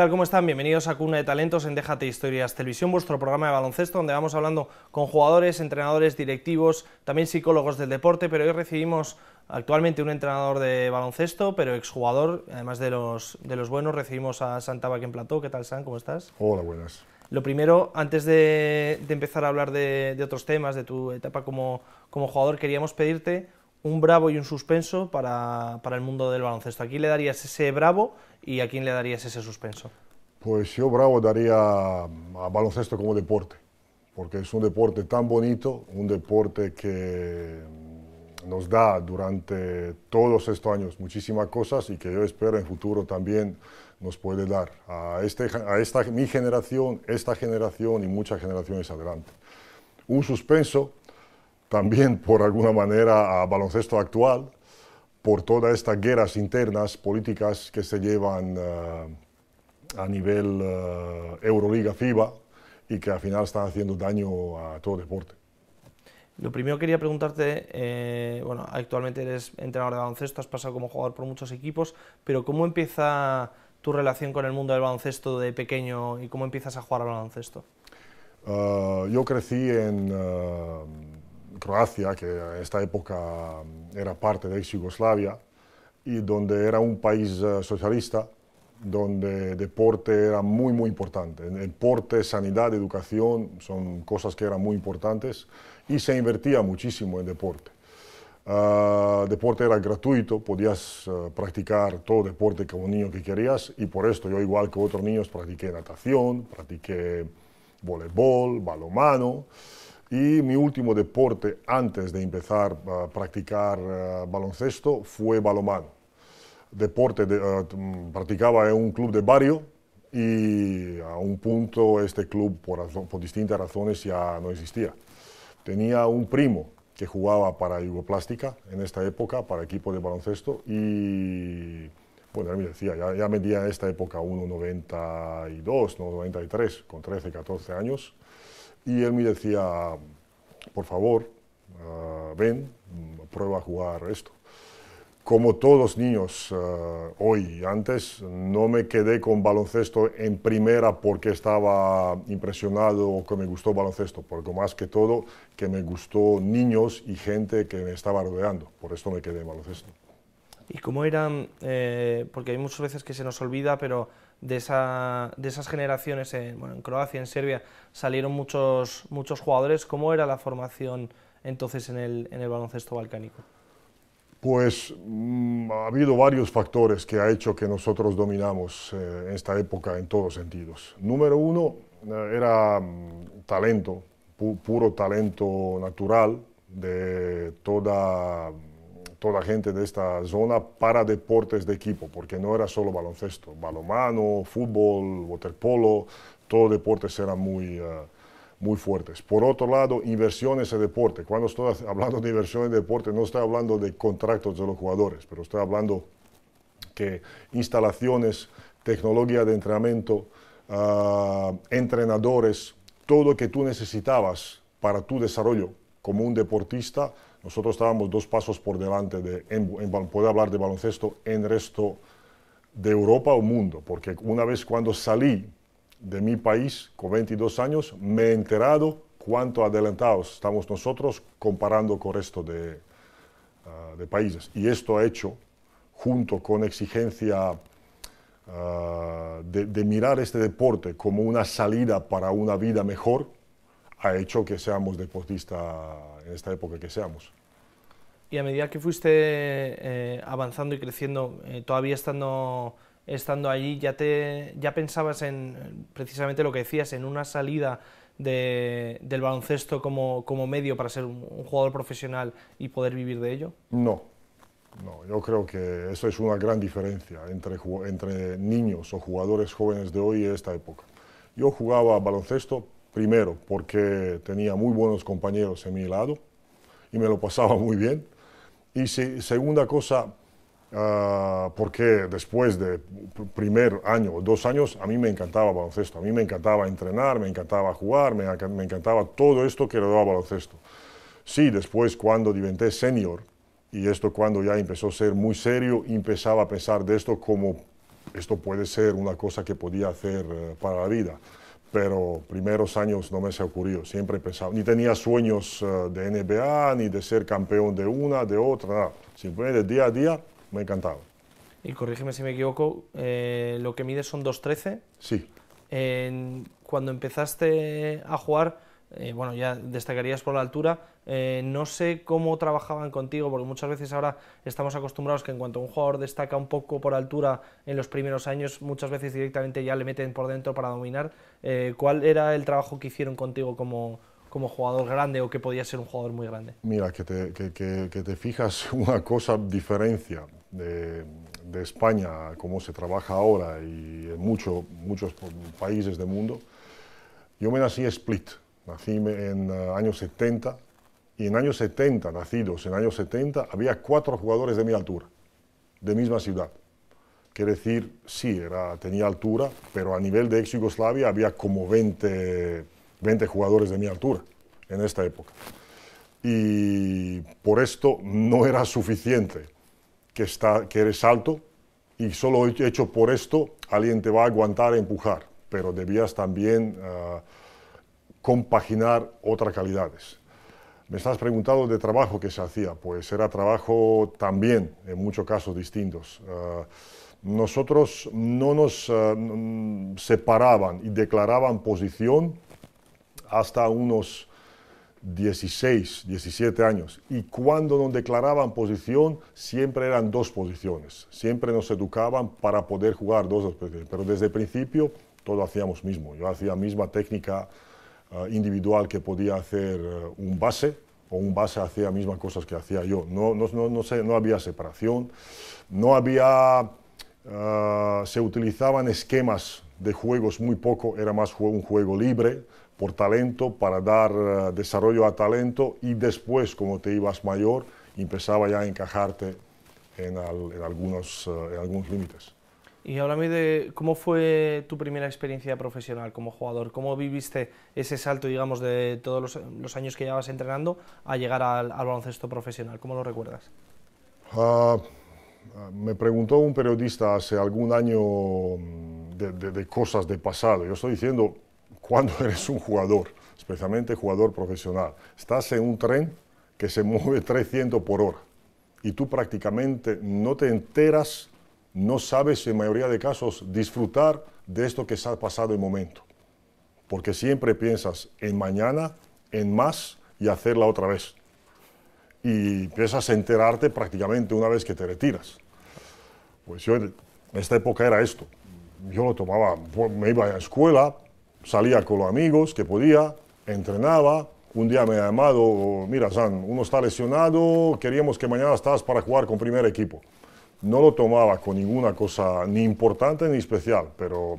tal? ¿Cómo están? Bienvenidos a Cuna de Talentos en Déjate Historias Televisión, vuestro programa de baloncesto donde vamos hablando con jugadores, entrenadores, directivos, también psicólogos del deporte, pero hoy recibimos actualmente un entrenador de baloncesto, pero exjugador, además de los, buenos, recibimos a Santa en Plató. ¿Qué tal, San? ¿Cómo estás? Hola, buenas. Lo primero, antes de, empezar a hablar de, otros temas, de tu etapa como, como jugador, queríamos pedirte un bravo y un suspenso para, el mundo del baloncesto. ¿A quién le darías ese bravo y a quién le darías ese suspenso? Pues yo bravo daría a, baloncesto como deporte, porque es un deporte tan bonito, un deporte que nos da durante todos estos años muchísimas cosas y que yo espero en futuro también nos puede dar a, este, a esta, mi generación, esta generación y muchas generaciones adelante. Un suspenso, también por alguna manera a baloncesto actual, por todas estas guerras internas políticas que se llevan eh, a nivel eh, Euroliga FIBA y que al final están haciendo daño a todo deporte. Lo primero quería preguntarte, eh, bueno, actualmente eres entrenador de baloncesto, has pasado como jugador por muchos equipos, pero ¿cómo empieza tu relación con el mundo del baloncesto de pequeño y cómo empiezas a jugar al baloncesto? yo crecí en Croacia, que en esta época era parte de ex Yugoslavia, y donde era un país eh, socialista, donde deporte era muy, muy importante. Deporte, sanidad, educación son cosas que eran muy importantes y se invertía muchísimo en deporte. Ah, deporte era gratuito, podías eh, practicar todo deporte como niño que querías y por esto yo igual que otros niños practiqué natación, practiqué voleibol, balomano. Y mi último deporte antes de empezar a practicar eh, baloncesto fue balonmano Deporte de, eh, mm, practicaba en un club de barrio y a un punto este club por, por, distintas razones ya no existía. Tenía un primo que jugaba para Yugoplástica en esta época, para equipo de baloncesto y bueno, me decía, ya, ya medía en esta época 1,92, 93, con 13, 14 años y él me decía, por favor, eh, ven, prueba a jugar esto. Como todos niños eh, hoy y antes, no me quedé con baloncesto en primera porque estaba impresionado o que me gustó baloncesto, porque más que todo que me gustó niños y gente que me estaba rodeando, por esto me quedé en baloncesto. ¿Y cómo eran? Eh, porque hay muchas veces que se nos olvida, pero de, esa, de esas generaciones, en, Croacia, en Serbia, salieron muchos, muchos jugadores. ¿Cómo era la formación entonces en el, en el baloncesto balcánico? Pues mm, ha habido varios factores que ha hecho que nosotros dominamos en eh, esta época en todos sentidos. Número uno eh, era mm, talento, puro talento natural de toda toda gente de esta zona para deportes de equipo, porque no era solo baloncesto, balomano, fútbol, waterpolo, todos deportes eran muy, eh, muy fuertes. Por otro lado, inversiones en deporte. Cuando estoy hablando de inversiones en deporte, no estoy hablando de contratos de los jugadores, pero estoy hablando que instalaciones, tecnología de entrenamiento, ah, entrenadores, todo lo que tú necesitabas para tu desarrollo como un deportista, nosotros estábamos dos pasos por delante de en, poder hablar de baloncesto en resto de Europa o mundo, porque una vez cuando salí de mi país con 22 años, me he enterado cuánto adelantados estamos nosotros comparando con el resto de, ah, de países. Y esto ha hecho, junto con exigencia ah, de, de mirar este deporte como una salida para una vida mejor, ha hecho que seamos deportistas en esta época que seamos. Y a medida que fuiste eh, avanzando y creciendo, eh, todavía estando, estando allí, ya, te, ya pensabas en precisamente lo que decías, en una salida del baloncesto como, como, medio para ser un, jugador profesional y poder vivir de ello? No, no, yo creo que eso es una gran diferencia entre, entre niños o jugadores jóvenes de hoy y esta época. Yo jugaba baloncesto Primero, porque tenía muy buenos compañeros a mi lado y me lo pasaba muy bien. Y si, segunda cosa, ah, porque después de primer año o dos años, a mí me encantaba baloncesto, a mí me encantaba entrenar, me encantaba jugar, me, encantaba todo esto que le daba baloncesto. Sí, después cuando diventé senior, y esto cuando ya empezó a ser muy serio, empezaba a pensar de esto como esto puede ser una cosa que podía hacer eh, para la vida pero primeros años no me se ocurrido, siempre he pensado. ni tenía sueños eh, de NBA, ni de ser campeón de una, de otra, nada. simplemente día a día me encantaba. Y corrígeme si me equivoco, eh, lo que mides son 2.13. Sí. cuando empezaste a jugar, eh, bueno, ya destacarías por la altura. Eh, no sé cómo trabajaban contigo, porque muchas veces ahora estamos acostumbrados que en cuanto un jugador destaca un poco por altura en los primeros años, muchas veces directamente ya le meten por dentro para dominar. Eh, ¿Cuál era el trabajo que hicieron contigo como, jugador grande o que podía ser un jugador muy grande? Mira, que te, que, te fijas una cosa diferencia de, de, España, cómo se trabaja ahora y en muchos países del mundo. Yo me nací Split, Nací en eh, años 70 y en años 70, nacidos en años 70, había cuatro jugadores de mi altura, de misma ciudad. Quiere decir, sí, era, tenía altura, pero a nivel de ex Yugoslavia había como 20, 20 jugadores de mi altura en esta época. Y por esto no era suficiente que, está, que eres alto y solo hecho por esto alguien te va a aguantar a empujar, pero debías también... Ah, compaginar otras calidades. Me estás preguntando de trabajo que se hacía, pues era trabajo también, en muchos casos distintos. Eh, nosotros no nos eh, mm, separaban y declaraban posición hasta unos 16, 17 años. Y cuando nos declaraban posición, siempre eran dos posiciones. Siempre nos educaban para poder jugar dos, Pero desde el principio, todo hacíamos mismo. Yo hacía misma técnica eh, individual que podía hacer eh, un base, o un base hacía las mismas cosas que hacía yo. No, no, no, había separación, no había... Eh, se utilizaban esquemas de juegos muy poco, era más un juego libre por talento, para dar desarrollo a talento y después, como te ibas mayor, empezaba ya a encajarte en, algunos, en algunos límites. Y háblame de cómo fue tu primera experiencia profesional como jugador, cómo viviste ese salto, digamos, de todos los, años que llevabas entrenando a llegar al, baloncesto profesional, ¿cómo lo recuerdas? Ah, me preguntó un periodista hace algún año mm, de, de cosas de pasado. Yo estoy diciendo, cuando eres un jugador, especialmente jugador profesional, estás en un tren que se mueve 300 por hora y tú prácticamente no te enteras no sabes en mayoría de casos disfrutar de esto que se ha pasado el momento. Porque siempre piensas en mañana, en más y hacerla otra vez. Y empiezas a enterarte prácticamente una vez que te retiras. Pues yo en esta época era esto. Yo lo tomaba, me iba a la escuela, salía con los amigos que podía, entrenaba. Un día me ha llamado, mira, San, uno está lesionado, queríamos que mañana estás para jugar con primer equipo no lo tomaba con ninguna cosa ni importante ni especial, pero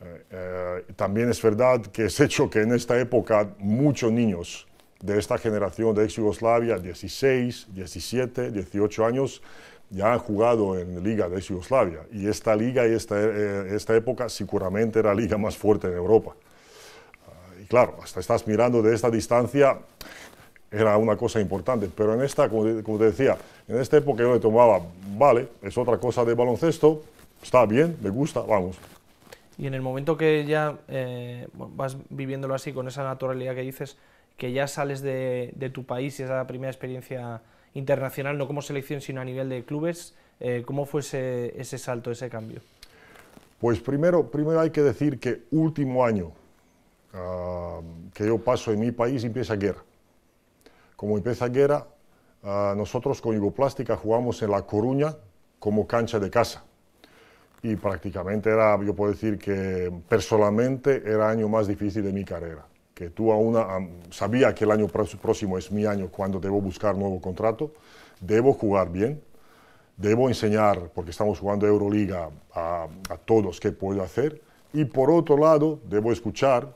eh, eh, también es verdad que es hecho que en esta época muchos niños de esta generación de ex Yugoslavia, 16, 17, 18 años, ya han jugado en la Liga de ex Yugoslavia. Y esta liga y esta, eh, esta época seguramente era la liga más fuerte en Europa. Ah, y claro, hasta estás mirando de esta distancia, era una cosa importante. Pero en esta, como te, decía, en esta época yo le tomaba, vale, es otra cosa de baloncesto, está bien, me gusta, vamos. Y en el momento que ya eh, vas viviéndolo así, con esa naturalidad que dices, que ya sales de, tu país y es la primera experiencia internacional, no como selección, sino a nivel de clubes, eh, ¿cómo fue ese, salto, ese cambio? Pues primero, primero hay que decir que último año ah, que yo paso en mi país empieza guerra como empieza guerra, ah, nosotros con Igoplástica jugamos en La Coruña como cancha de casa. Y prácticamente era, yo puedo decir que personalmente era el año más difícil de mi carrera. Que tú aún ah, sabía que el año próximo es mi año cuando debo buscar nuevo contrato, debo jugar bien, debo enseñar, porque estamos jugando Euroliga, a, todos qué puedo hacer. Y por otro lado, debo escuchar,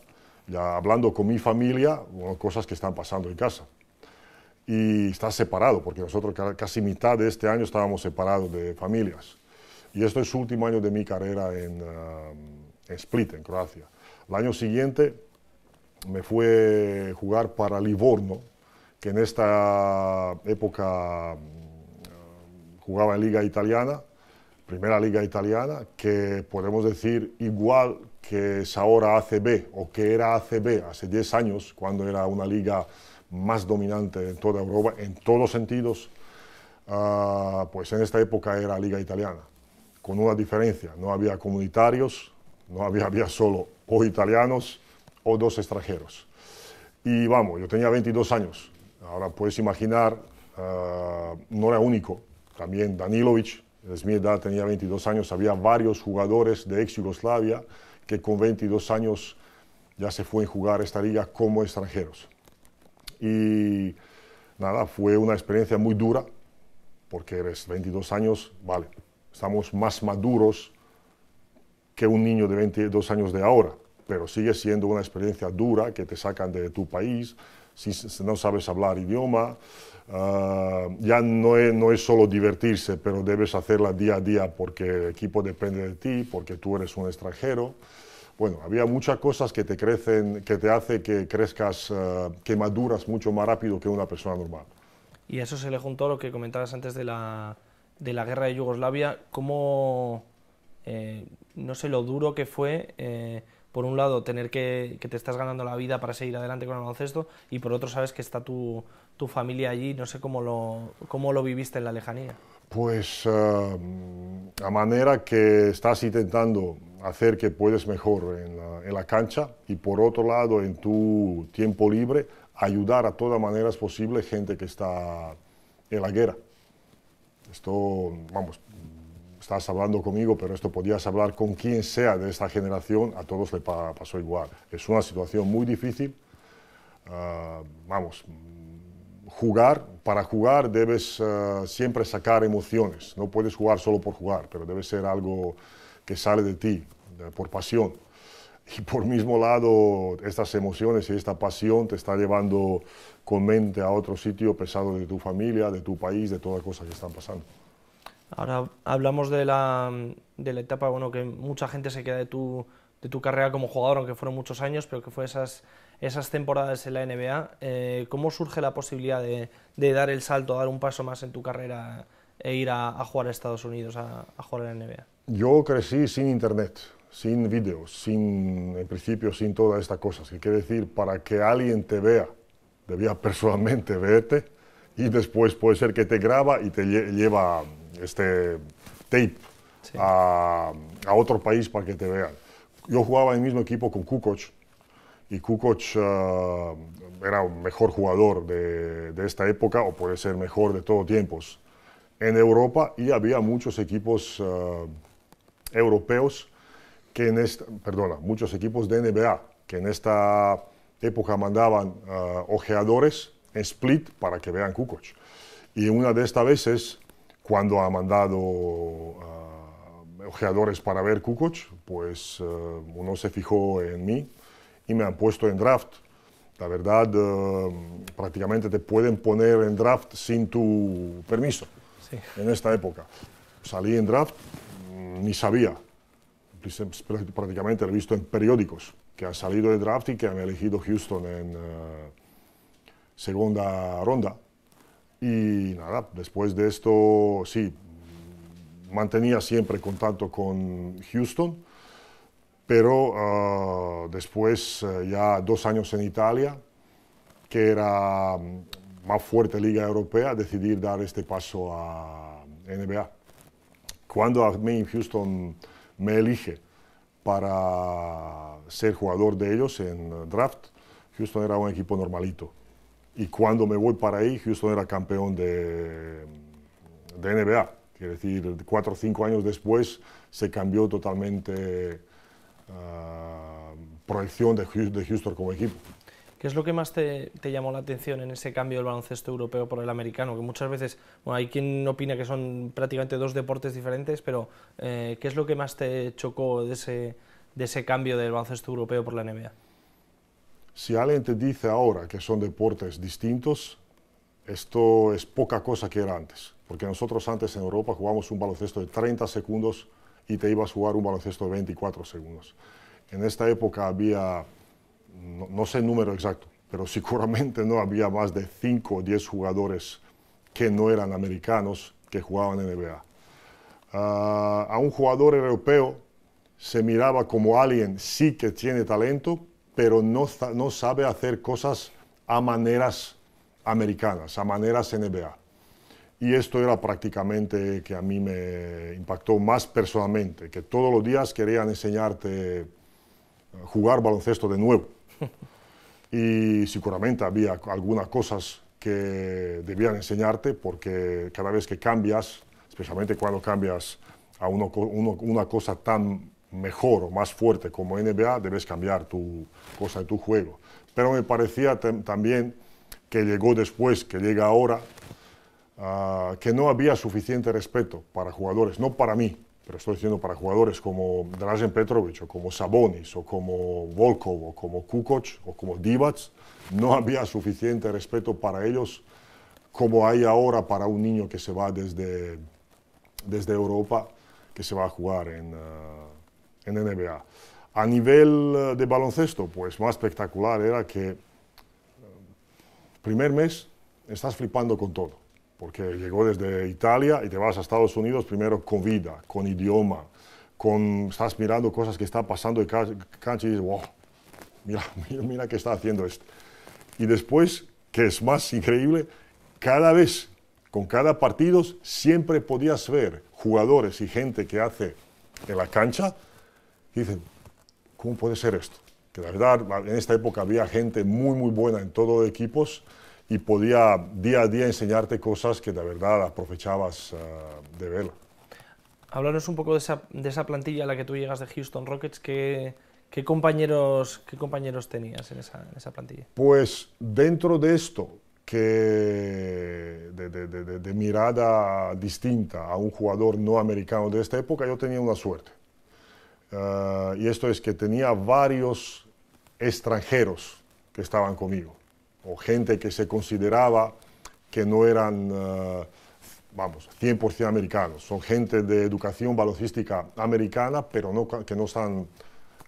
ya hablando con mi familia, cosas que están pasando en casa y está separado, porque nosotros casi mitad de este año estábamos separados de familias. Y esto es el último año de mi carrera um, en, Split, en Croacia. El año siguiente me fue jugar para Livorno, que en esta época um, jugaba en Liga Italiana, primera Liga Italiana, que podemos decir igual que es ahora ACB o que era ACB hace 10 años, cuando era una liga más dominante en toda Europa, en todos sentidos, ah, pues en esta época era la Liga Italiana, con una diferencia, no había comunitarios, no había, había solo o italianos o dos extranjeros. Y vamos, yo tenía 22 años, ahora puedes imaginar, ah, no era único, también Danilovic, es mi edad, tenía 22 años, había varios jugadores de ex Yugoslavia que con 22 años ya se fue a jugar esta liga como extranjeros. Y nada, fue una experiencia muy dura, porque eres 22 años, vale, estamos más maduros que un niño de 22 años de ahora, pero sigue siendo una experiencia dura que te sacan de tu país, si no sabes hablar idioma, ah, ya no es, no es solo divertirse, pero debes hacerla día a día porque el equipo depende de ti, porque tú eres un extranjero bueno, había muchas cosas que te crecen, que te hace que crezcas, eh, que maduras mucho más rápido que una persona normal. Y eso se le juntó lo que comentabas antes de la, de la guerra de Yugoslavia, cómo, eh, no sé lo duro que fue, eh, por un lado, tener que, que, te estás ganando la vida para seguir adelante con el baloncesto, y por otro, sabes que está tu, tu familia allí, no sé cómo lo, cómo lo viviste en la lejanía pues la eh, a manera que estás intentando hacer que puedes mejor en la, cancha y por otro lado en tu tiempo libre ayudar a todas maneras posible gente que está en la guerra. Esto, vamos, estás hablando conmigo, pero esto podías hablar con quien sea de esta generación, a todos le pasó igual. Es una situación muy difícil, ah, vamos, jugar, para jugar debes eh, siempre sacar emociones. No puedes jugar solo por jugar, pero debe ser algo que sale de ti, por pasión. Y por mismo lado, estas emociones y esta pasión te está llevando con mente a otro sitio pesado de tu familia, de tu país, de todas las cosas que están pasando. Ahora hablamos de la, de la etapa, bueno, que mucha gente se queda de tu, de tu carrera como jugador, aunque fueron muchos años, pero que fue esas esas temporadas en la NBA, eh, ¿cómo surge la posibilidad de, dar el salto, dar un paso más en tu carrera e ir a, jugar a Estados Unidos, a, jugar en la NBA? Yo crecí sin internet, sin vídeos, sin, en principio sin todas estas cosas. quiere decir, para que alguien te vea, debía personalmente verte y después puede ser que te graba y te lleva este tape a, otro país para que te vean. Yo jugaba en el mismo equipo con Kukoc, y Kukoc ah, era un mejor jugador de, esta época o puede ser mejor de todos tiempos en Europa y había muchos equipos ah, europeos que en esta, perdona, muchos equipos de NBA que en esta época mandaban ah, ojeadores en split para que vean Kukoc. Y una de estas veces, cuando ha mandado ojeadores para ver Kukoc, pues uno se fijó en mí y me han puesto en draft. La verdad, eh, prácticamente te pueden poner en draft sin tu permiso en esta época. Salí en draft, mm, ni sabía. Prácticamente lo he visto en periódicos que han salido de draft y que han elegido Houston en eh, segunda ronda. Y nada, después de esto, sí, mantenía siempre contacto con Houston pero ah, después eh, ya dos años en Italia, que era mm, más fuerte liga europea, decidí dar este paso a NBA. Cuando a mí Houston me elige para ser jugador de ellos en draft, Houston era un equipo normalito. Y cuando me voy para ahí, Houston era campeón de, de NBA. Quiere decir, cuatro o cinco años después se cambió totalmente Ah, proyección de, de Houston como equipo. ¿Qué es lo que más te, llamó la atención en ese cambio del baloncesto europeo por el americano? Que muchas veces, bueno, hay quien opina que son prácticamente dos deportes diferentes, pero eh, ¿qué es lo que más te chocó de ese, de ese cambio del baloncesto europeo por la NBA? Si alguien te dice ahora que son deportes distintos, esto es poca cosa que era antes, porque nosotros antes en Europa jugábamos un baloncesto de 30 segundos y te ibas a jugar un baloncesto de 24 segundos. En esta época había, no, sé el número exacto, pero seguramente no había más de 5 o 10 jugadores que no eran americanos que jugaban en NBA. Ah, a un jugador europeo se miraba como alguien sí que tiene talento, pero no, no sabe hacer cosas a maneras americanas, a maneras NBA. Y esto era prácticamente que a mí me impactó más personalmente, que todos los días querían enseñarte a eh, jugar baloncesto de nuevo. Y seguramente había algunas cosas que debían enseñarte porque cada vez que cambias, especialmente cuando cambias a uno, una cosa tan mejor o más fuerte como NBA, debes cambiar tu cosa de tu juego. Pero me parecía también que llegó después, que llega ahora, Ah, que no había suficiente respeto para jugadores, no para mí, pero estoy diciendo para jugadores como Drazen Petrovic, o como Sabonis, o como Volkov, o como Kukoc, o como Divac, no había suficiente respeto para ellos como hay ahora para un niño que se va desde, desde Europa, que se va a jugar en, ah, en NBA. A nivel eh, de baloncesto, pues más espectacular era que eh, primer mes estás flipando con todo porque llegó desde Italia y te vas a Estados Unidos primero con vida, con idioma, con, estás mirando cosas que están pasando en cancha y dices, wow, mira, mira, qué está haciendo esto. Y después, que es más increíble, cada vez, con cada partido, siempre podías ver jugadores y gente que hace en la cancha y dicen, ¿cómo puede ser esto? Que la verdad, en esta época había gente muy, muy buena en todos los equipos y podía día a día enseñarte cosas que de verdad aprovechabas ah, de verla. hablaros un poco de esa, plantilla a la que tú llegas de Houston Rockets, ¿qué, compañeros, qué compañeros tenías en esa, plantilla? Pues dentro de esto, que de, mirada distinta a un jugador no americano de esta época, yo tenía una suerte. Ah, y esto es que tenía varios extranjeros que estaban conmigo o gente que se consideraba que no eran, eh, vamos, 100% americanos. Son gente de educación baloncística americana, pero que no están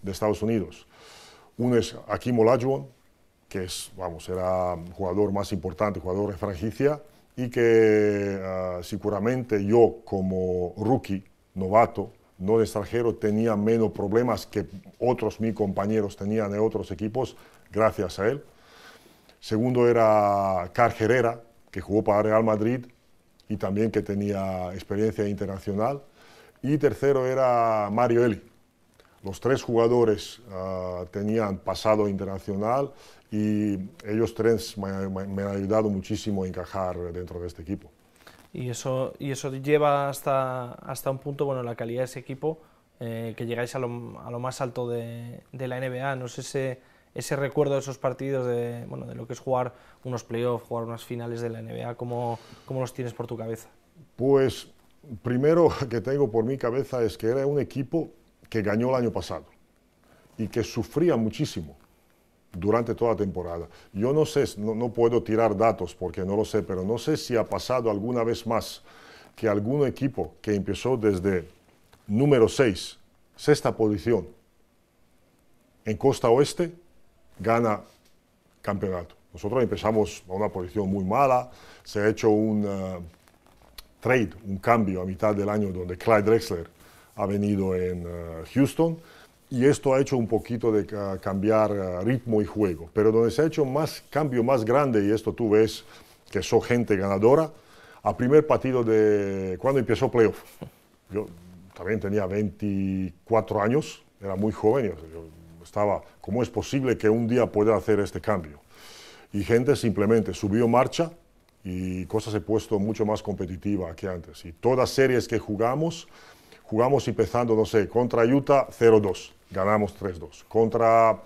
de Estados Unidos. Uno es Akim Olajuwon, que es, vamos, era jugador más importante, jugador de franquicia, y que eh, seguramente yo como rookie, novato, no de extranjero, tenía menos problemas que otros mis compañeros tenían de otros equipos, gracias a él. Segundo era Car Herrera, que jugó para Real Madrid y también que tenía experiencia internacional. Y tercero era Mario Eli. Los tres jugadores ah, tenían pasado internacional y ellos tres me, han ayudado muchísimo a encajar dentro de este equipo. Y eso, y eso lleva hasta, hasta un punto, bueno, la calidad de ese equipo, eh, que llegáis a lo, más alto de, de, la NBA. No sé si ese recuerdo de esos partidos, de, bueno, de lo que es jugar unos playoffs, jugar unas finales de la NBA, ¿cómo, ¿cómo, los tienes por tu cabeza? Pues primero que tengo por mi cabeza es que era un equipo que ganó el año pasado y que sufría muchísimo durante toda la temporada. Yo no sé, no puedo tirar datos porque no lo sé, pero no sé si ha pasado alguna vez más que algún equipo que empezó desde número 6, sexta posición, en costa oeste, gana campeonato. Nosotros empezamos a una posición muy mala, se ha hecho un eh, trade, un cambio a mitad del año donde Clyde Drexler ha venido en eh, Houston y esto ha hecho un poquito de cambiar eh, ritmo y juego. Pero donde se ha hecho más cambio más grande, y esto tú ves que son gente ganadora, a primer partido de cuando empezó playoff. Yo también tenía 24 años, era muy joven, yo, estaba, ¿cómo es posible que un día pueda hacer este cambio? Y gente simplemente subió marcha y cosas he puesto mucho más competitiva que antes. Y todas series que jugamos, jugamos empezando, no sé, contra Utah 0-2, ganamos 3-2. Contra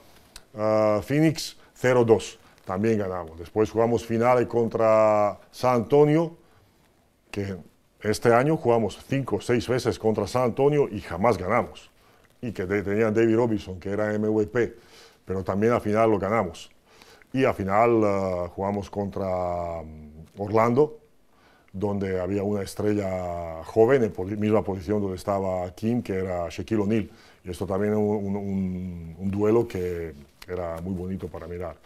ah, Phoenix 0-2, también ganamos. Después jugamos finales contra San Antonio, que este año jugamos 5 o 6 veces contra San Antonio y jamás ganamos y que tenía David Robinson, que era MVP, pero también al final lo ganamos. Y al final eh, jugamos contra mm, Orlando, donde había una estrella joven en misma posición donde estaba Kim, que era Shaquille O'Neal. Y esto también es un, un, duelo que era muy bonito para mirar.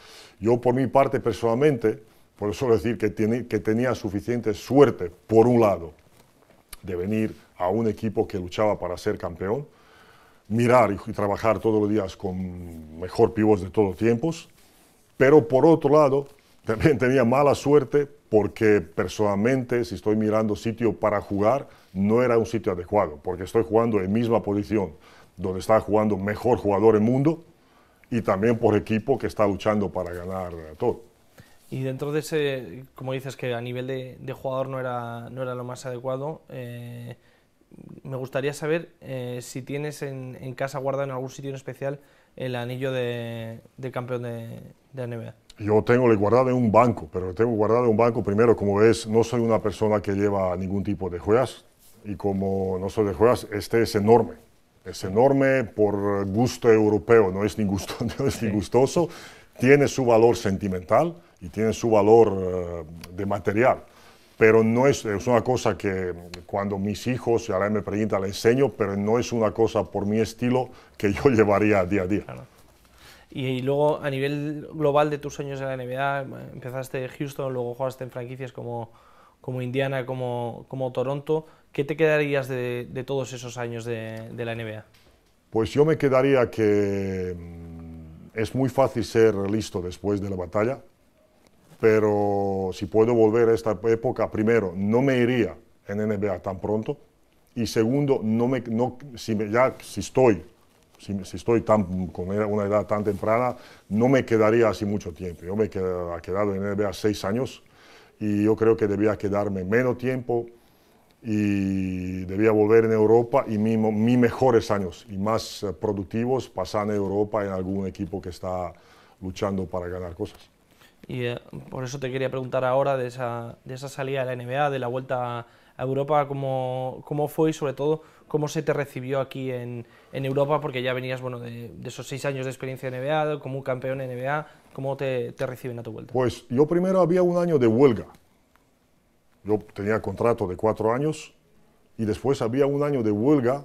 Yo por mi parte personalmente, por eso decir que, tiene, que tenía suficiente suerte, por un lado, de venir a un equipo que luchaba para ser campeón, mirar y, trabajar todos los días con mejor pivots de todos los tiempos, pero por otro lado, también tenía mala suerte porque personalmente, si estoy mirando sitio para jugar, no era un sitio adecuado, porque estoy jugando en misma posición donde está jugando mejor jugador del mundo y también por equipo que está luchando para ganar todo. Y dentro de ese, como dices que a nivel de, jugador no era, no era lo más adecuado, eh, me gustaría saber eh, si tienes en, casa guardado en algún sitio en especial el anillo de, campeón de, de NBA. Yo tengo le guardado en un banco, pero lo tengo guardado en un banco primero, como ves, no soy una persona que lleva ningún tipo de joyas y como no soy de joyas, este es enorme. Es enorme por gusto europeo, no es ni, gusto, no es gustoso, tiene su valor sentimental y tiene su valor eh, de material pero no es, una cosa que cuando mis hijos, a ahora me preguntan, le enseño, pero no es una cosa por mi estilo que yo llevaría día a día. Y, luego, a nivel global de tus años en la NBA, empezaste en Houston, luego jugaste en franquicias como, como Indiana, como, como Toronto. ¿Qué te quedarías de, todos esos años de, de la NBA? Pues yo me quedaría que mm, es muy fácil ser listo después de la batalla, pero si puedo volver a esta época, primero, no me iría en NBA tan pronto, y segundo, si ya si estoy, si, estoy tan, con e, una edad tan temprana, no me quedaría así mucho tiempo. Yo me he quedado en NBA seis años y yo creo que debía quedarme menos tiempo y debía volver en Europa y mis mejores años y más eh, productivos pasar en Europa en algún equipo que está luchando para ganar cosas. Y eh, por eso te quería preguntar ahora de esa, de esa salida de la NBA, de la vuelta a Europa, cómo, cómo fue y sobre todo cómo se te recibió aquí en, en Europa, porque ya venías bueno, de, esos seis años de experiencia en NBA, como un campeón en NBA, ¿cómo te, te reciben a tu vuelta? Pues yo primero había un año de huelga. Yo tenía contrato de cuatro años y después había un año de huelga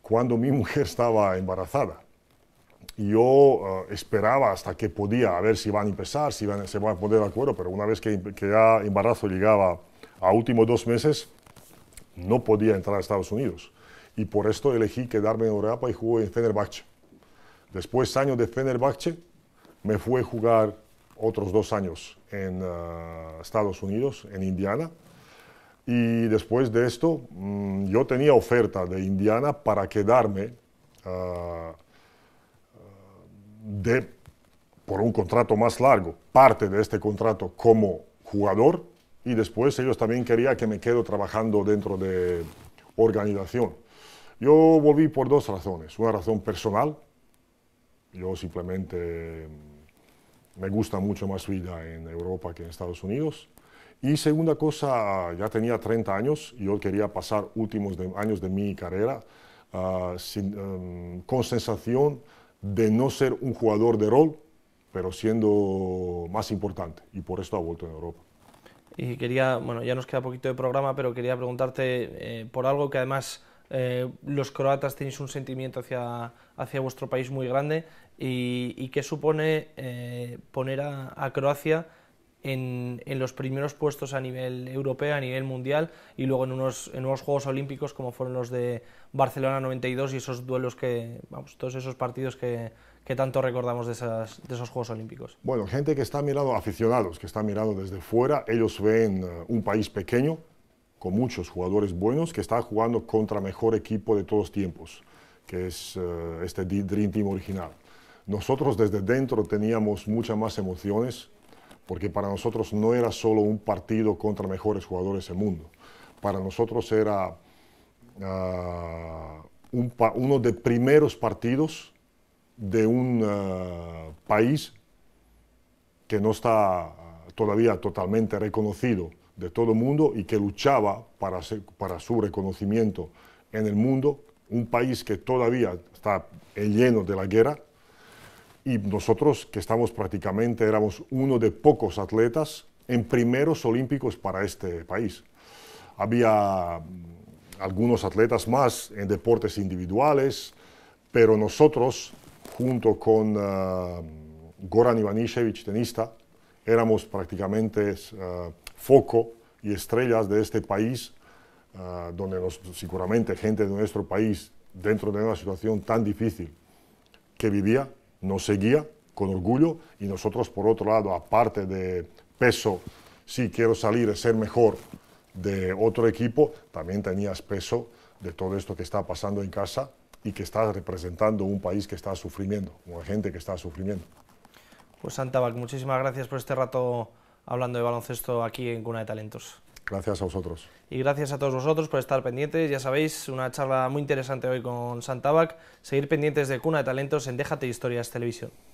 cuando mi mujer estaba embarazada yo eh, esperaba hasta que podía, a ver si van a empezar, si se van a poner de acuerdo, pero una vez que, que, ya embarazo llegaba a últimos dos meses, no podía entrar a Estados Unidos. Y por esto elegí quedarme en Europa y jugué en Fenerbahce. Después años de Fenerbahce, me fue a jugar otros dos años en eh, Estados Unidos, en Indiana. Y después de esto, mm, yo tenía oferta de Indiana para quedarme. Eh, de, por un contrato más largo, parte de este contrato como jugador y después ellos también querían que me quedo trabajando dentro de organización. Yo volví por dos razones. Una razón personal, yo simplemente mm, me gusta mucho más vida en Europa que en Estados Unidos. Y segunda cosa, ya tenía 30 años, y yo quería pasar últimos años de mi carrera ah, em, con sensación de no ser un jugador de rol, pero siendo más importante. Y por esto ha vuelto en Europa. Y quería, bueno, ya nos queda poquito de programa, pero quería preguntarte eh, por algo que además eh, los croatas tenéis un sentimiento hacia, vuestro país muy grande y, qué supone eh, poner a Croacia en, los primeros puestos a nivel europeo, a nivel mundial, y luego en unos, Juegos Olímpicos como fueron los de Barcelona 92 y esos duelos que, vamos, todos esos partidos que, tanto recordamos de, esos Juegos Olímpicos. Bueno, gente que está mirando, aficionados, que está mirando desde fuera, ellos ven eh, un país pequeño, con muchos jugadores buenos, que está jugando contra mejor equipo de todos tiempos, que es eh, este Dream Team original. Nosotros desde dentro teníamos muchas más emociones, porque para nosotros no era solo un partido contra mejores jugadores del mundo, para nosotros era ah, uno de primeros partidos de un ah, país que no está todavía totalmente reconocido de todo el mundo y que luchaba para, para su reconocimiento en el mundo, un país que todavía está lleno de la guerra, y nosotros que estamos prácticamente, éramos uno de pocos atletas en primeros olímpicos para este país. Había mm, algunos atletas más en deportes individuales, pero nosotros, junto con ah, Goran Ivanishevich, tenista, éramos prácticamente ah, foco y estrellas de este país, ah, donde nos, seguramente gente de nuestro país, dentro de una situación tan difícil que vivía, nos seguía con orgullo y nosotros por otro lado, aparte de peso, si sí, quiero salir a ser mejor de otro equipo, también tenías peso de todo esto que está pasando en casa y que está representando un país que está sufriendo, una gente que está sufriendo. Pues Santabac, muchísimas gracias por este rato hablando de baloncesto aquí en Cuna de Talentos. Gracias a vosotros. Y gracias a todos vosotros por estar pendientes. Ya sabéis, una charla muy interesante hoy con Santabac. Seguir pendientes de Cuna de Talentos en Déjate Historias Televisión.